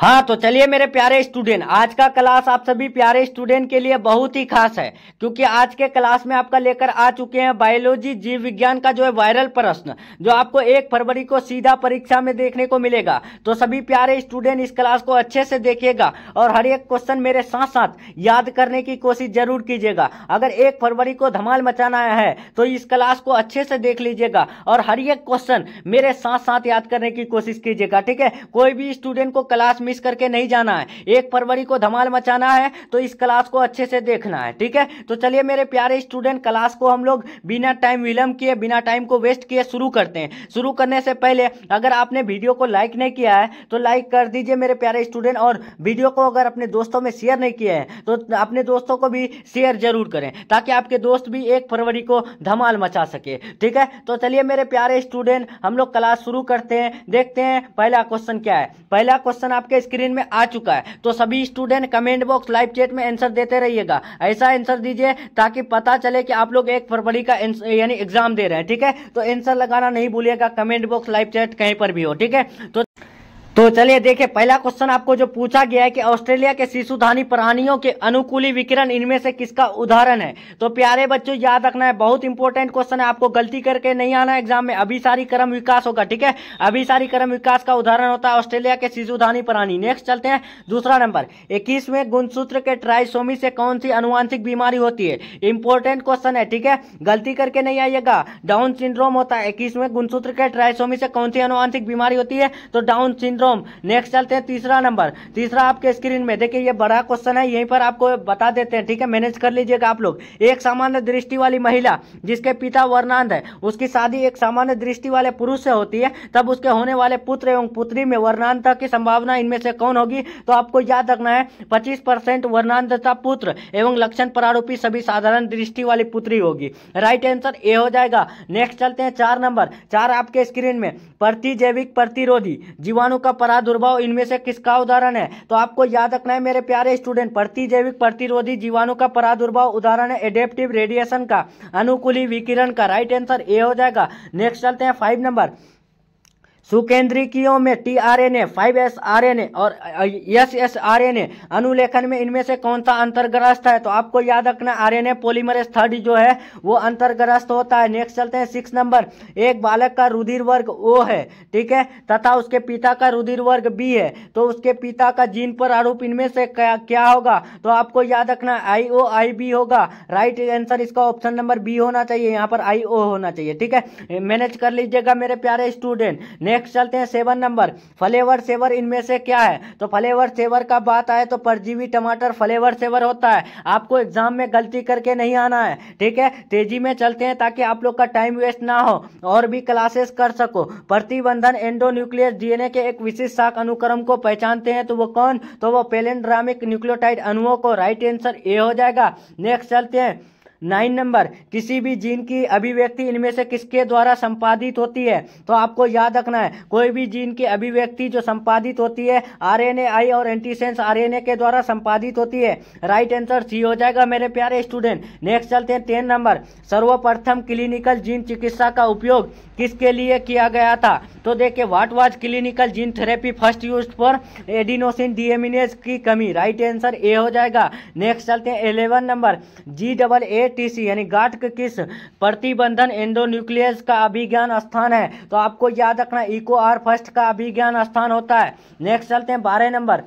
हाँ तो चलिए मेरे प्यारे स्टूडेंट आज का क्लास आप सभी प्यारे स्टूडेंट के लिए बहुत ही खास है क्योंकि आज के क्लास में आपका लेकर आ चुके हैं बायोलॉजी जीव विज्ञान का जो है वायरल प्रश्न जो आपको एक फरवरी को सीधा परीक्षा में देखने को मिलेगा तो सभी प्यारे स्टूडेंट इस क्लास को अच्छे से देखिएगा और हर एक क्वेश्चन मेरे साथ साथ याद करने की कोशिश जरूर कीजिएगा अगर एक फरवरी को धमाल मचाना है तो इस क्लास को अच्छे से देख लीजिएगा और हर एक क्वेश्चन मेरे साथ साथ याद करने की कोशिश कीजिएगा ठीक है कोई भी स्टूडेंट को क्लास में मिस करके नहीं जाना है एक फरवरी को धमाल मचाना है तो इस क्लास को अच्छे से देखना है ठीक है तो चलिए मेरे प्यारे स्टूडेंट क्लास को हम लोग बिना टाइम विलम्ब किए बिना टाइम को वेस्ट किए शुरू करते हैं शुरू करने से पहले अगर आपने वीडियो को लाइक नहीं किया है तो लाइक कर दीजिए मेरे प्यारे स्टूडेंट और वीडियो को अगर अपने दोस्तों में शेयर नहीं किया है तो अपने दोस्तों को भी शेयर जरूर करें ताकि आपके दोस्त भी एक फरवरी को धमाल मचा सके ठीक है तो चलिए मेरे प्यारे स्टूडेंट हम लोग क्लास शुरू करते हैं देखते हैं पहला क्वेश्चन क्या है पहला क्वेश्चन आपके स्क्रीन में आ चुका है तो सभी student comment box live chat में आंसर देते रहिएगा ऐसा आंसर दीजिए ताकि पता चले कि आप लोग एक फरवरी का यानी एग्जाम दे रहे हैं ठीक है तो आंसर लगाना नहीं भूलिएगा कमेंट बॉक्स लाइव चैट कहीं पर भी हो ठीक है तो तो चलिए देखिए पहला क्वेश्चन आपको जो पूछा गया है कि ऑस्ट्रेलिया के शिशुधानी प्राणियों के अनुकूली विकिरण इनमें से किसका उदाहरण है तो प्यारे बच्चों याद रखना है बहुत इंपॉर्टेंट क्वेश्चन है आपको गलती करके नहीं आना एग्जाम में अभिसारी क्रम विकास होगा ठीक है अभिसारी क्रम विकास का उदाहरण होता है ऑस्ट्रेलिया के शिशुधानी प्राणी नेक्स्ट चलते हैं दूसरा नंबर इक्कीसवें गुणसूत्र के ट्राइसोमी से कौन सी अनुवांशिक बीमारी होती है इंपॉर्टेंट क्वेश्चन है ठीक है गलती करके नहीं आइएगा डाउन सिंड्रोम होता है इक्कीसवें गुणसूत्र के ट्राइसोमी से कौन सी अनुवांशिक बीमारी होती है तो डाउन सिंड्रोम ओम नेक्स्ट चलते हैं तीसरा नंबर तीसरा आपके स्क्रीन में देखिए ये बड़ा क्वेश्चन है यहीं पर आपको बता देते हैं ठीक है मैनेज कर लीजिएगा आप लोग एक सामान्य दृष्टि वाली महिला जिसके पिता वर्णांध है उसकी शादी एक सामान्य दृष्टि वाले पुरुष से होती है तब उसके होने वाले पुत्र एवं पुत्री में वर्णांधता की संभावना इनमें से कौन होगी तो आपको याद रखना है पच्चीस परसेंट वर्णांधता पुत्र एवं लक्षण प्रारूपी सभी साधारण दृष्टि वाली पुत्री होगी राइट आंसर ए हो जाएगा नेक्स्ट चलते हैं चार नंबर चार आपके स्क्रीन में प्रतिजैविक प्रतिरोधी जीवाणु का का प्रादुर्भाव इनमें से किसका उदाहरण है तो आपको याद रखना है मेरे प्यारे स्टूडेंट प्रतिजैविक प्रतिरोधी जीवाणु का प्रादुर्भाव उदाहरण है एडेप्टिव रेडिएशन का अनुकूली विकिरण का राइट आंसर ए हो जाएगा नेक्स्ट चलते हैं फाइव नंबर सुकेंद्रिकियों में टीआरएनए, 5एसआरएनए और एसएसआरएनए अनुलेखन में इनमें से कौन सा अंतर्ग्रस्त है तो आपको याद रखना आरएनए पॉलीमरेज थर्ड जो है वो अंतर्ग्रस्त होता है नेक्स्ट चलते हैं सिक्स नंबर एक बालक का रुधिर वर्ग ओ है ठीक है तथा उसके पिता का रुधिर वर्ग बी है तो उसके पिता का जीन पर आरोप इनमें से क्या, क्या होगा तो आपको याद रखना आई ओ आई बी होगा राइट आंसर इसका ऑप्शन नंबर बी होना चाहिए यहाँ पर आई ओ होना चाहिए ठीक है मैनेज कर लीजिएगा मेरे प्यारे स्टूडेंट नेक्स्ट चलते हैं सेवन नंबर फ्लेवर सेवर इनमें से क्या है तो फ्लेवर सेवर का बात आए तो परजीवी टमाटर फ्लेवर सेवर होता है आपको एग्जाम में गलती करके नहीं आना है ठीक है तेजी में चलते हैं ताकि आप लोग का टाइम वेस्ट ना हो और भी क्लासेस कर सको प्रतिबंधन एंडो न्यूक्लियस डीएनए के एक विशिष्ट शाख अनुक्रम को पहचानते हैं तो वो कौन तो वो पेलेंड्रामिक न्यूक्लियोटाइड अनुओं को राइट आंसर ए हो जाएगा नेक्स्ट चलते हैं नाइन नंबर किसी भी जीन की अभिव्यक्ति इनमें से किसके द्वारा संपादित होती है तो आपको याद रखना है कोई भी जीन की अभिव्यक्ति जो संपादित होती है आई और एंटीसेंस आरएनए के द्वारा संपादित होती है राइट आंसर सी हो जाएगा मेरे प्यारे स्टूडेंट नेक्स्ट चलते हैं टेन नंबर सर्वप्रथम क्लिनिकल जीन चिकित्सा का उपयोग किसके लिए किया गया था तो देखिए what was clinical gene therapy first use for adenosine deaminase की कमी राइट आंसर ए हो जाएगा नेक्स्ट चलते हैं eleven number G double A TC यानी के किस प्रतिबंधन एंडोन्यूक्लियस का अभिज्ञान स्थान है तो आपको याद रखना इको आर फर्स्ट का अभिज्ञान स्थान होता है नेक्स्ट चलते हैं बारह नंबर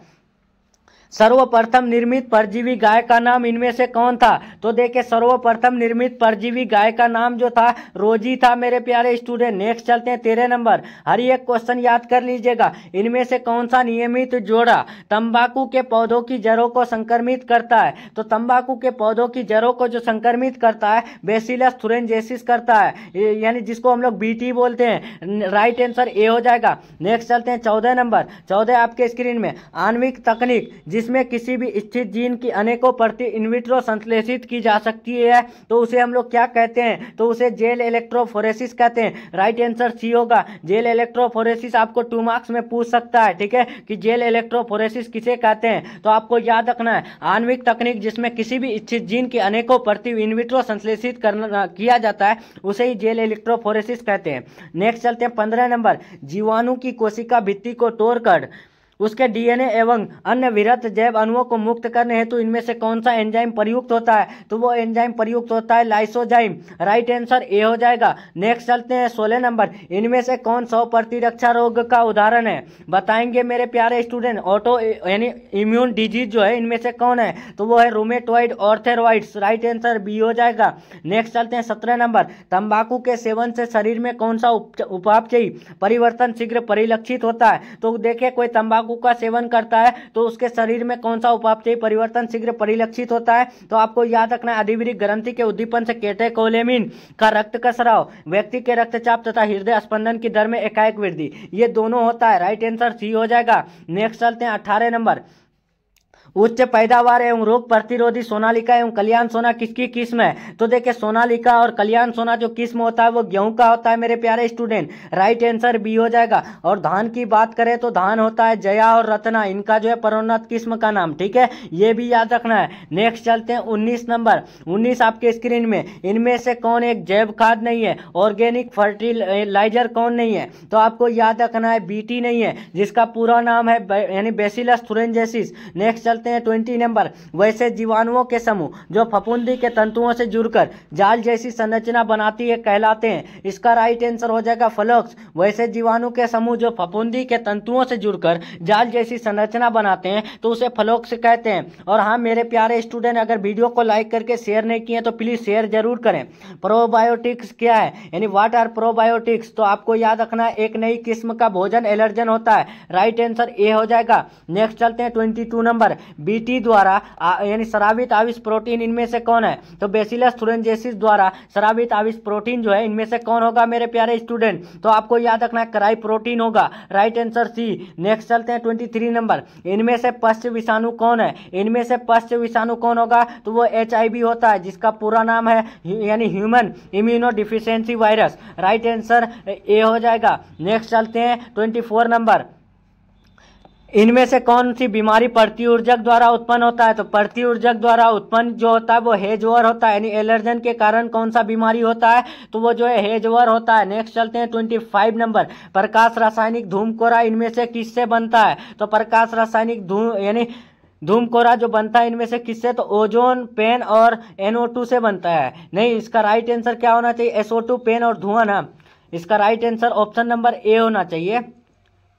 सर्वप्रथम निर्मित परजीवी गाय का नाम इनमें से कौन था तो देखिए सर्वप्रथम निर्मित परजीवी गाय का नाम जो था रोजी था मेरे प्यारे स्टूडेंट नेक्स्ट चलते हैं तेरह नंबर हर एक क्वेश्चन याद कर लीजिएगा इनमें से कौन सा नियमित जोड़ा तंबाकू के पौधों की जड़ों को संक्रमित करता है तो तंबाकू के पौधों की जड़ों को जो संक्रमित करता है बेसिलस थुरेंजेसिस करता है यानी जिसको हम लोग बी बोलते हैं राइट आंसर ए हो जाएगा नेक्स्ट चलते हैं चौदह नंबर चौदह आपके स्क्रीन में आणविक तकनीक जिस जिसमें किसी भी स्थित जीन की अनेकों प्रति इनविट्रो संश्लेषित की जा सकती है तो उसे हम लोग क्या कहते हैं तो उसे जेल इलेक्ट्रोफोरेसिस कहते हैं राइट आंसर सी होगा जेल इलेक्ट्रोफोरेसिस आपको टू मार्क्स में पूछ सकता है ठीक है कि जेल इलेक्ट्रोफोरेसिस किसे कहते हैं तो आपको याद रखना है आणविक तकनीक जिसमें किसी भी इच्छित जीन की अनेकों प्रति इनविट्रो संश्लेषित करना किया जाता है उसे ही जेल इलेक्ट्रोफोरेसिस कहते हैं नेक्स्ट चलते हैं पंद्रह नंबर जीवाणु की कोशिका भित्ति को तोड़कर उसके डीएनए एवं अन्य विरत जैव अणुओं को मुक्त करने हेतु इनमें से कौन सा एंजाइम प्रयुक्त होता है तो वो एंजाइम प्रयुक्त होता है लाइसोजाइम राइट आंसर ए हो जाएगा नेक्स्ट चलते हैं सोलह नंबर इनमें से कौन सौ प्रतिरक्षा रोग का उदाहरण है बताएंगे मेरे प्यारे स्टूडेंट ऑटो यानी इम्यून डिजीज जो है इनमें से कौन है तो वो है rheumatoid arthritis right answer B हो जाएगा नेक्स्ट चलते हैं सत्रह नंबर तंबाकू के सेवन से शरीर में कौन सा उपापचयी परिवर्तन शीघ्र परिलक्षित होता है तो देखिए कोई तंबाकू तंबाकू का सेवन करता है तो उसके शरीर में कौन सा उपापचयी परिवर्तन शीघ्र परिलक्षित होता है तो आपको याद रखना अधिवृक ग्रंथि के उद्दीपन से केटेकोलेमिन का रक्त कसराव व्यक्ति के रक्तचाप तथा हृदय स्पंदन की दर में एकाएक वृद्धि ये दोनों होता है राइट आंसर सी हो जाएगा नेक्स्ट चलते हैं अठारह नंबर उच्च पैदावार एवं रोग प्रतिरोधी सोनालिका एवं कल्याण सोना किसकी किस्म है तो देखिये सोनालिका और कल्याण सोना जो किस्म होता है वो गेहूं का होता है मेरे प्यारे स्टूडेंट राइट आंसर बी हो जाएगा और धान की बात करें तो धान होता है जया और रत्ना इनका जो है परोन्नत किस्म का नाम ठीक है ये भी याद रखना है नेक्स्ट चलते हैं उन्नीस नंबर उन्नीस आपके स्क्रीन में इनमें से कौन एक जैव खाद नहीं है ऑर्गेनिक फर्टिलाइजर कौन नहीं है तो आपको याद रखना है बी नहीं है जिसका पूरा नाम है यानी बेसिलस थुरेंजेसिस नेक्स्ट चलते करते हैं ट्वेंटी नंबर वैसे जीवाणुओं के समूह जो फपुंदी के तंतुओं से जुड़कर जाल जैसी संरचना बनाती है कहलाते हैं इसका राइट आंसर हो जाएगा फ्लक्स वैसे जीवाणु के समूह जो फपुंदी के तंतुओं से जुड़कर जाल जैसी संरचना बनाते हैं तो उसे फ्लक्स कहते हैं और हाँ मेरे प्यारे स्टूडेंट अगर वीडियो को लाइक करके शेयर नहीं किए तो प्लीज़ शेयर जरूर करें प्रोबायोटिक्स क्या है यानी वाट आर प्रोबायोटिक्स तो आपको याद रखना एक नई किस्म का भोजन एलर्जन होता है राइट आंसर ए हो जाएगा नेक्स्ट चलते हैं ट्वेंटी नंबर बीटी द्वारा यानी शराबित आविष प्रोटीन इनमें से कौन है तो बेसिलस थुरेंजेसिस द्वारा शराबित आविष प्रोटीन जो है इनमें से कौन होगा मेरे प्यारे स्टूडेंट तो आपको याद रखना क्राई प्रोटीन होगा राइट आंसर सी नेक्स्ट चलते हैं ट्वेंटी थ्री नंबर इनमें से पश्च विषाणु कौन है इनमें से पश्च विषाणु कौन होगा तो वो एच होता है जिसका पूरा नाम है यानी human immunodeficiency virus right answer A हो जाएगा नेक्स्ट चलते हैं ट्वेंटी फोर नंबर इनमें से कौन सी बीमारी प्रति ऊर्जक द्वारा उत्पन्न होता है तो प्रति ऊर्जक द्वारा उत्पन्न जो होता है वो हेजवर होता है यानी एलर्जन के कारण कौन सा बीमारी होता है तो वो जो है हेजवर होता है नेक्स्ट चलते हैं ट्वेंटी फाइव नंबर प्रकाश रासायनिक धूम कोरा इनमें से किससे बनता है तो प्रकाश रासायनिक धूम यानी धूम कोरा जो बनता है इनमें से किससे तो ओजोन पेन और टू से बनता है नहीं इसका राइट आंसर क्या होना चाहिए टू पेन और धुआं ना इसका right answer option number A होना चाहिए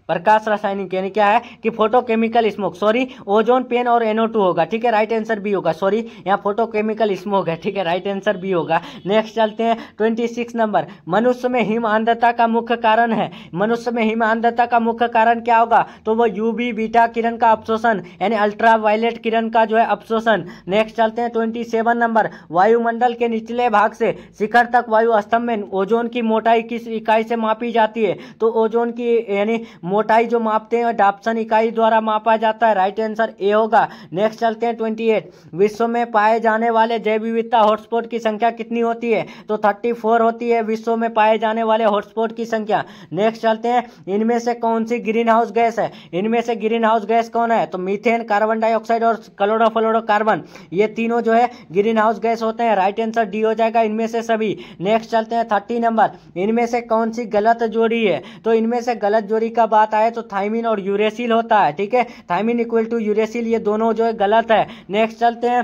प्रकाश रासायनिक यानी क्या है कि photochemical smoke sorry ozone PAN और एनओ टू होगा ठीक है राइट आंसर बी होगा सॉरी यहाँ फोटोकेमिकल स्मोक है ठीक है राइट आंसर बी होगा नेक्स्ट चलते हैं ट्वेंटी सिक्स नंबर मनुष्य में हिम आंद्रता का मुख्य कारण है मनुष्य में हिम आंद्रता का मुख्य कारण क्या होगा तो वो यूवी बीटा किरण का अवशोषण यानी अल्ट्रा वायलेट किरण का जो है अवशोषण नेक्स्ट चलते हैं ट्वेंटी सेवन नंबर वायुमंडल के निचले भाग से शिखर तक वायु स्तंभ में ओजोन की मोटाई किस इकाई से मापी जाती है तो ओजोन की यानी मोटाई जो मापते हैं डापसन इकाई द्वारा मापा जाता है राइट आंसर ए होगा नेक्स्ट चलते हैं ट्वेंटी एट विश्व में पाए जाने वाले जैव विविधता हॉटस्पॉट की संख्या कितनी होती है तो थर्टी फोर होती है विश्व में पाए जाने वाले हॉटस्पॉट की संख्या नेक्स्ट चलते हैं इनमें से कौन सी ग्रीन हाउस गैस है इनमें से ग्रीन हाउस गैस कौन है तो मीथेन कार्बन डाइऑक्साइड और कलोडो कार्बन ये तीनों जो है ग्रीन हाउस गैस होते हैं राइट आंसर डी हो जाएगा इनमें से सभी नेक्स्ट चलते हैं थर्टी नंबर इनमें से कौन सी गलत जोड़ी है तो इनमें से गलत जोड़ी का बात बात आए तो थाइमिन और यूरेसिल होता है ठीक है थाइमिन इक्वल टू यूरेसिल ये दोनों जो है गलत है नेक्स्ट चलते हैं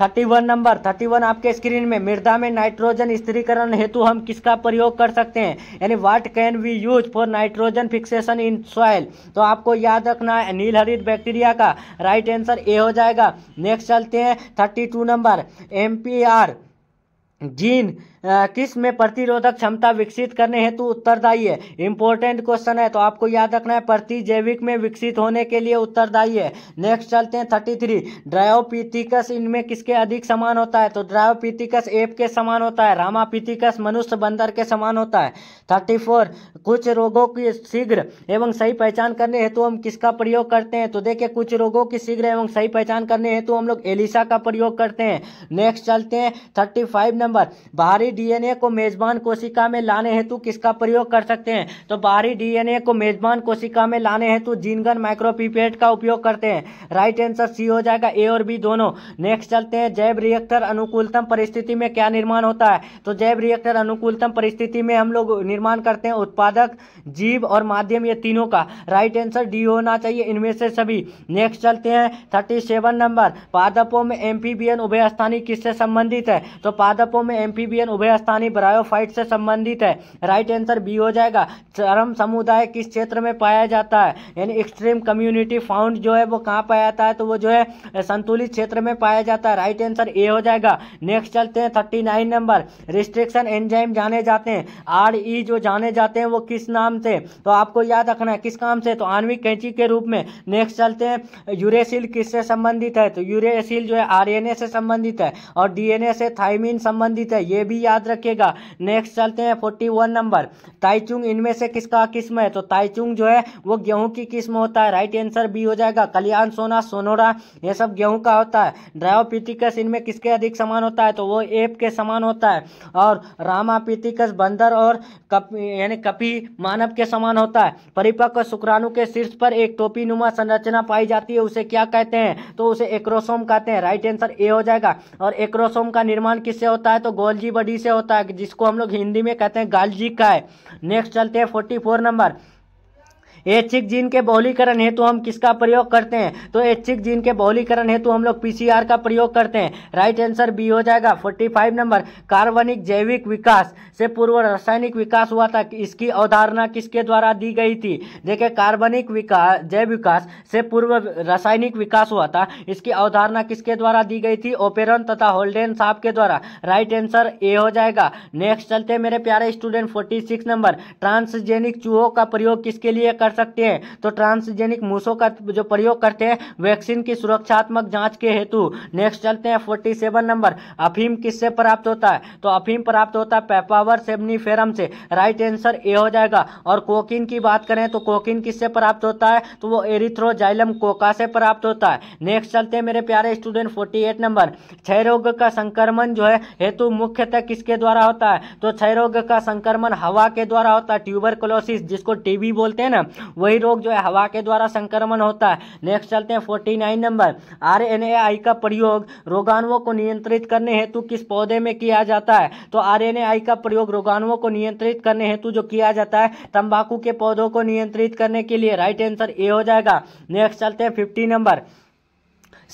thirty one number thirty one आपके स्क्रीन में मृदा में नाइट्रोजन स्त्रीकरण हेतु हम किसका प्रयोग कर सकते हैं यानी what can we use for nitrogen fixation in soil तो आपको याद रखना है नील हरित बैक्टीरिया का राइट आंसर ए हो जाएगा नेक्स्ट चलते हैं thirty two number M P R gene किस में प्रतिरोधक क्षमता विकसित करने हेतु उत्तरदायी है इंपॉर्टेंट क्वेश्चन है तो आपको याद रखना है प्रति जैविक में विकसित होने के लिए उत्तरदायी है नेक्स्ट चलते हैं थर्टी थ्री ड्रायोपीथिकस इनमें किसके अधिक समान होता है तो ड्रायोपीथिकस एप के समान होता है रामापीथिकस मनुष्य बंदर के समान होता है थर्टी फोर कुछ रोगों की शीघ्र एवं सही पहचान करने हेतु हम किसका प्रयोग करते हैं तो देखिए कुछ रोगों की शीघ्र एवं सही पहचान करने हेतु हम लोग एलिसा का प्रयोग करते हैं नेक्स्ट चलते हैं थर्टी फाइव नंबर बाहरी डीएनए को मेजबान कोशिका में लाने हेतु किसका प्रयोग कर सकते हैं तो बाहरी डीएनए को मेजबान कोशिका में लाने हेतु जीनगन माइक्रोपीपेट का उपयोग करते हैं राइट आंसर सी हो जाएगा ए और बी दोनों नेक्स्ट चलते हैं जैव रिएक्टर अनुकूलतम परिस्थिति में क्या निर्माण होता है तो जैव रिएक्टर अनुकूलतम परिस्थिति में हम लोग निर्माण करते हैं उत्पादक जीव और माध्यम ये तीनों का राइट आंसर डी होना चाहिए इनमें से सभी नेक्स्ट चलते हैं थर्टी नंबर पादपों में एम्फीबियन उभय किससे संबंधित है तो पादपों में एम्फीबियन उभय वे स्थानीय ब्रायोफाइट से संबंधित है राइट आंसर बी हो जाएगा चरम समुदाय किस क्षेत्र में पाया जाता है यानी एक्सट्रीम कम्युनिटी फाउंड जो है वो कहाँ पाया जाता है तो वो जो है संतुलित क्षेत्र में पाया जाता है राइट आंसर ए हो जाएगा नेक्स्ट चलते हैं थर्टी नंबर रिस्ट्रिक्शन एंजाइम जाने जाते हैं आर ई e जो जाने जाते हैं वो किस नाम से तो आपको याद रखना है किस काम से तो आणविक कैंची के रूप में नेक्स्ट चलते हैं यूरेसिल किससे संबंधित है तो यूरेसिल जो है आरएनए से संबंधित है और डीएनए से थाइमिन संबंधित है ये भी याद रखिएगा नेक्स्ट चलते हैं फोर्टी वन नंबर ताइचुंग इनमें से किसका किस्म है तो ताइचुंग जो है वो गेहूं की किस्म होता है राइट आंसर बी हो जाएगा कल्याण सोना सोनोरा ये सब गेहूं का होता है ड्रायोपिटिकस इनमें किसके अधिक समान होता है तो वो एप के समान होता है और रामापिटिकस बंदर और कप यानी कपी मानव के समान होता है परिपक्व शुक्राणु के शीर्ष पर एक टोपी नुमा संरचना पाई जाती है उसे क्या कहते हैं तो उसे एक्रोसोम कहते हैं राइट आंसर ए हो जाएगा और एक्रोसोम का निर्माण किससे होता है तो गोल्जी बडी से होता है जिसको हम लोग हिंदी में कहते हैं गालजी का है नेक्स्ट चलते हैं फोर्टी फोर नंबर ऐच्छिक जीन के बहुलीकरण हेतु हम किसका प्रयोग करते हैं तो ऐच्छिक जीन के बहुलीकरण हेतु हम लोग पी का प्रयोग करते हैं राइट आंसर बी हो जाएगा फोर्टी फाइव नंबर कार्बनिक जैविक विकास से पूर्व रासायनिक विकास हुआ था इसकी अवधारणा किसके द्वारा दी गई थी देखिए कार्बनिक विकास जैव विकास से पूर्व रासायनिक विकास हुआ था इसकी अवधारणा किसके द्वारा दी गई थी ओपेरन तथा होल्डेन साहब के द्वारा राइट आंसर ए हो जाएगा नेक्स्ट चलते मेरे प्यारे student forty six number transgenic चूहों का प्रयोग किसके लिए कर सकते हैं तो ट्रांसजेनिक मूसों का जो प्रयोग करते हैं वैक्सीन की सुरक्षात्मक जांच के हेतु नेक्स्ट चलते हैं फोर्टी सेवन नंबर अफीम किससे प्राप्त होता है तो अफीम प्राप्त होता है पेपावर सेबनी फेरम से राइट आंसर ए हो जाएगा और कोकिन की बात करें तो कोकिन किससे प्राप्त होता है तो वो एरिथ्रोजाइलम कोका से प्राप्त होता है नेक्स्ट चलते हैं मेरे प्यारे स्टूडेंट फोर्टी एट नंबर क्षय रोग का संक्रमण जो है हेतु मुख्यतः किसके द्वारा होता है तो क्षय रोग का संक्रमण हवा के द्वारा होता है ट्यूबरकुलोसिस जिसको टीबी बोलते हैं ना वही रोग जो है हवा के द्वारा संक्रमण होता है नेक्स्ट चलते हैं forty nine number R N A I का प्रयोग रोगाणुओं को नियंत्रित करने हेतु किस पौधे में किया जाता है तो आर एन ए आई का प्रयोग रोगाणुओं को नियंत्रित करने हेतु जो किया जाता है तंबाकू के पौधों को नियंत्रित करने के लिए राइट आंसर ए हो जाएगा नेक्स्ट चलते हैं fifty number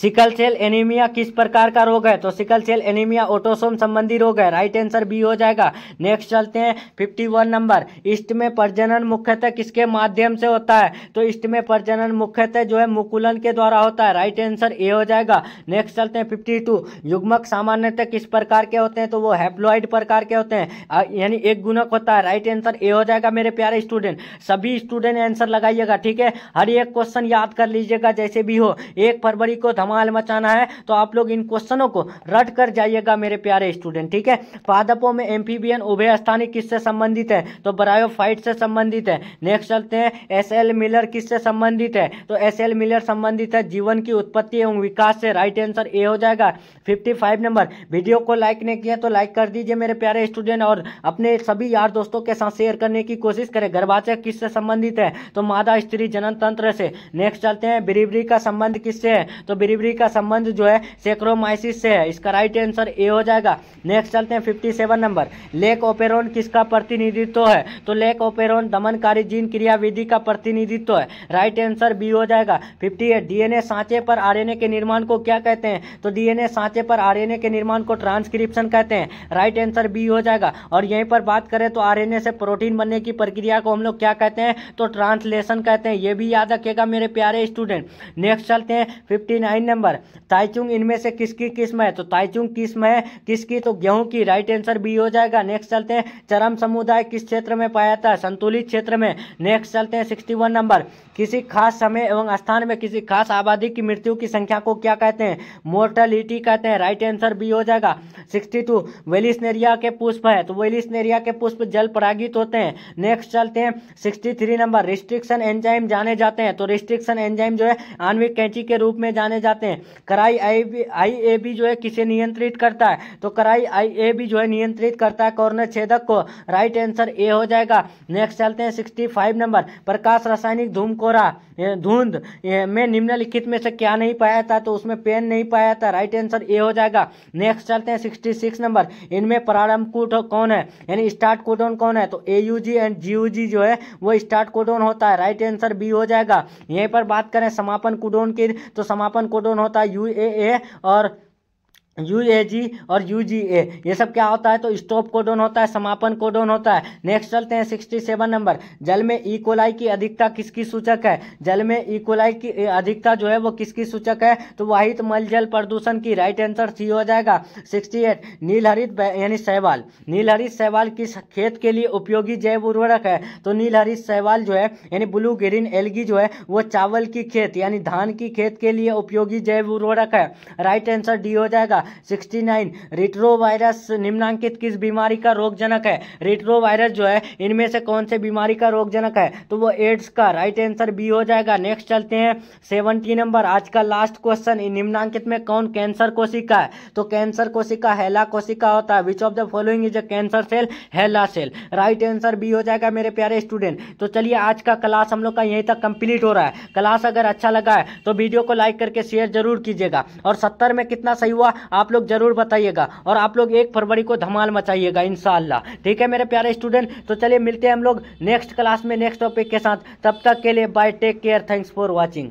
sickle cell anaemia किस प्रकार का रोग है तो सिकल सेल एनीमिया ऑटोसोम संबंधी रोग है राइट आंसर बी हो जाएगा नेक्स्ट चलते हैं फिफ्टी वन नंबर इष्ट में प्रजनन मुख्यतः किसके माध्यम से होता है तो इष्ट में प्रजनन मुख्यतः जो है मुकुलन के द्वारा होता है राइट आंसर ए हो जाएगा नेक्स्ट चलते हैं फिफ्टी टू युग्मक सामान्यतः किस प्रकार के होते हैं तो वो हैप्लॉइड प्रकार के होते हैं यानी एक गुणक होता है राइट आंसर ए हो जाएगा मेरे प्यारे स्टूडेंट सभी स्टूडेंट आंसर लगाइएगा ठीक है हर एक क्वेश्चन याद कर लीजिएगा जैसे भी हो एक फरवरी को धमाल मचाना है तो आप लोग इन क्वेश्चनों को रट कर जाइएगा मेरे प्यारे स्टूडेंट ठीक है पादपों में एम्फीबियन उभय स्थानी किससे संबंधित है तो बरायो से संबंधित है नेक्स्ट चलते हैं एस एल मिलर किससे संबंधित है तो एस एल मिलर संबंधित है जीवन की उत्पत्ति एवं विकास से राइट आंसर ए हो जाएगा फिफ्टी फाइव नंबर वीडियो को लाइक नहीं किया तो लाइक कर दीजिए मेरे प्यारे स्टूडेंट और अपने सभी यार दोस्तों के साथ शेयर करने की कोशिश करें गर्भाचय किससे संबंधित है तो मादा स्त्री जनन तंत्र से नेक्स्ट चलते हैं बिरीबरी का संबंध किससे है तो बिरी बेरीबरी का संबंध जो है सेक्रोमाइसिस से है इसका राइट आंसर ए हो जाएगा नेक्स्ट चलते हैं fifty seven number lac operon किसका प्रतिनिधित्व तो है तो लेक ओपेरोन दमनकारी जीन क्रियाविधि का प्रतिनिधित्व तो है राइट आंसर बी हो जाएगा फिफ्टी एट डीएनए सांचे पर आरएनए के निर्माण को क्या कहते हैं तो डीएनए सांचे पर आरएनए के निर्माण को ट्रांसक्रिप्शन कहते हैं राइट आंसर बी हो जाएगा और यहीं पर बात करें तो आरएनए से प्रोटीन बनने की प्रक्रिया को हम लोग क्या कहते हैं तो ट्रांसलेशन कहते हैं ये भी याद रखेगा मेरे प्यारे स्टूडेंट नेक्स्ट चलते हैं फिफ्टी नाइन नंबर ताइचुंग इनमें से किसकी किस्म है तो ताइचुंग किस्म है किसकी तो गेहूं की राइट आंसर बी हो जाएगा नेक्स्ट चलते हैं चरम समुदाय किस क्षेत्र में पाया जाता है संतुलित क्षेत्र में नेक्स्ट चलते हैं सिक्सटी वन नंबर किसी खास समय एवं स्थान में किसी खास आबादी की मृत्यु की संख्या को क्या कहते हैं मोर्टलिटी कहते हैं राइट आंसर बी हो जाएगा सिक्सटी टू वेलिसनेरिया के पुष्प है तो वेलिसनेरिया के पुष्प जल परागित होते हैं नेक्स्ट चलते हैं sixty three number restriction enzyme जाने जाते हैं तो रिस्ट्रिक्शन एंजाइम जो है आणविक कैंची के रूप में जाने जाते जाते हैं कराई आई आई जो है किसे नियंत्रित करता है तो कराई आई ए बी जो है नियंत्रित करता है कॉर्नर छेदक को राइट आंसर ए हो जाएगा नेक्स्ट चलते हैं सिक्सटी फाइव नंबर प्रकाश रासायनिक धूम कोरा धुंध में निम्नलिखित में से क्या नहीं पाया था तो उसमें पेन नहीं पाया था राइट आंसर ए हो जाएगा नेक्स्ट चलते हैं सिक्सटी सिक्स नंबर इनमें प्रारंभ कूट कौन है यानी स्टार्ट कोडोन कौन है तो A U G and G U G जो है वो स्टार्ट कोडोन होता है राइट आंसर बी हो जाएगा यहीं पर बात करें समापन कुडोन की तो समापन कोडोन कोडोन होता है यू ए ए और यू ए जी और यू जी ए ये सब क्या होता है तो स्टॉप कोडोन होता है समापन कोडोन होता है नेक्स्ट चलते हैं सिक्सटी सेवन नंबर जल में इकोलाई e. की अधिकता किसकी सूचक है जल में इकोलाई e. की अधिकता जो है वो किसकी सूचक है तो वाहित मल जल प्रदूषण की राइट आंसर सी हो जाएगा सिक्सटी एट नीलहरित यानी सहवाल नीलहरित सहवाल किस खेत के लिए उपयोगी जैव उर्वरक है तो नीलहरित सहवाल जो है यानी ब्लू ग्रीन एलगी जो है वो चावल की खेत यानी धान की खेत के लिए उपयोगी जैव उर्वरक है राइट आंसर डी हो जाएगा 69 नाइन निम्नांकित किस बीमारी का रोगजनक है वायरस जो है इनमें से कौन से बीमारी का रोगजनक है तो वो एड्स का राइट आंसर बी हो जाएगा नेक्स्ट चलते हैं सेवनटी नंबर आज का लास्ट क्वेश्चन निम्नांकित में कौन कैंसर कोशिका है तो कैंसर कोशिका हेला कोशिका होता है which of the following is a cancer cell HeLa cell right answer B हो जाएगा मेरे प्यारे स्टूडेंट तो चलिए आज का क्लास हम लोग का यहीं तक कंप्लीट हो रहा है क्लास अगर अच्छा लगा है तो वीडियो को लाइक करके शेयर जरूर कीजिएगा और सत्तर में कितना सही हुआ आप लोग ज़रूर बताइएगा और आप लोग एक फरवरी को धमाल मचाइएगा इन ठीक है मेरे प्यारे स्टूडेंट तो चलिए मिलते हैं हम लोग नेक्स्ट क्लास में नेक्स्ट टॉपिक के साथ तब तक के लिए bye take care thanks for watching